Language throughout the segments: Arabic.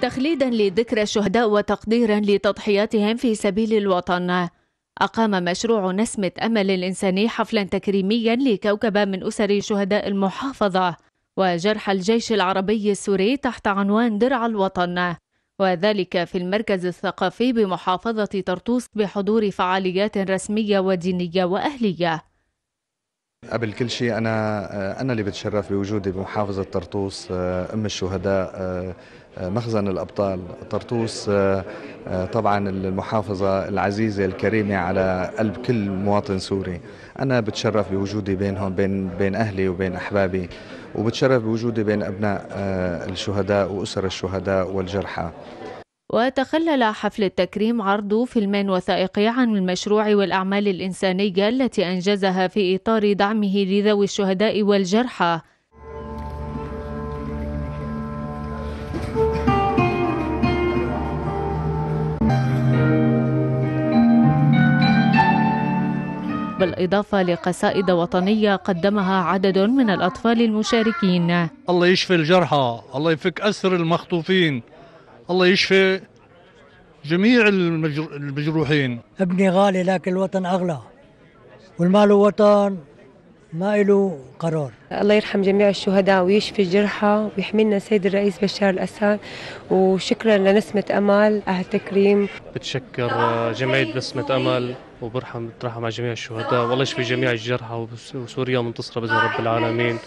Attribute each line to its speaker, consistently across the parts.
Speaker 1: تخليدا لذكرى الشهداء وتقديرا لتضحياتهم في سبيل الوطن أقام مشروع نسمة أمل الإنساني حفلا تكريميا لكوكبة من أسر شهداء المحافظة وجرح الجيش العربي السوري تحت عنوان درع الوطن وذلك في المركز الثقافي بمحافظة طرطوس بحضور فعاليات رسمية ودينية وأهلية
Speaker 2: قبل كل شيء أنا أنا اللي بتشرف بوجودي بمحافظة طرطوس أم الشهداء مخزن الأبطال طرطوس آه، آه، طبعا المحافظة العزيزة الكريمة على قلب كل مواطن سوري أنا بتشرف بوجودي بينهم بين, بين أهلي وبين أحبابي وبتشرف بوجودي بين أبناء آه، الشهداء وأسر الشهداء والجرحى
Speaker 1: وتخلل حفل التكريم عرض فيلم وثائقي عن المشروع والأعمال الإنسانية التي أنجزها في إطار دعمه لذوي الشهداء والجرحى بالإضافة لقصائد وطنية قدمها عدد من الأطفال المشاركين
Speaker 2: الله يشفي الجرحى الله يفك أسر المخطوفين الله يشفي جميع المجروحين
Speaker 1: ابني غالي لكن الوطن أغلى والمال وطن ما له قرار الله يرحم جميع الشهداء ويشفي الجرحى ويحمينا السيد الرئيس بشار الأسد وشكرا لنسمة أمل أهل تكريم
Speaker 2: بتشكر جمعية نسمة أمل وبرحم بترحم على جميع الشهداء والله يشفي جميع الجرحى وسوريا منتصرة بإذن رب العالمين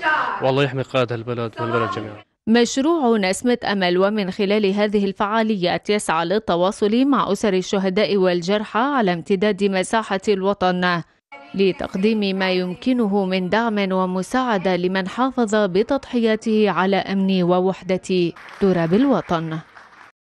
Speaker 2: والله يحمي قائد هالبلد والبلد جميعا
Speaker 1: مشروع نسمة أمل ومن خلال هذه الفعاليات يسعى للتواصل مع أسر الشهداء والجرحى على امتداد مساحة الوطن لتقديم ما يمكنه من دعم ومساعدة لمن حافظ بتضحياته على أمن ووحدة تراب الوطن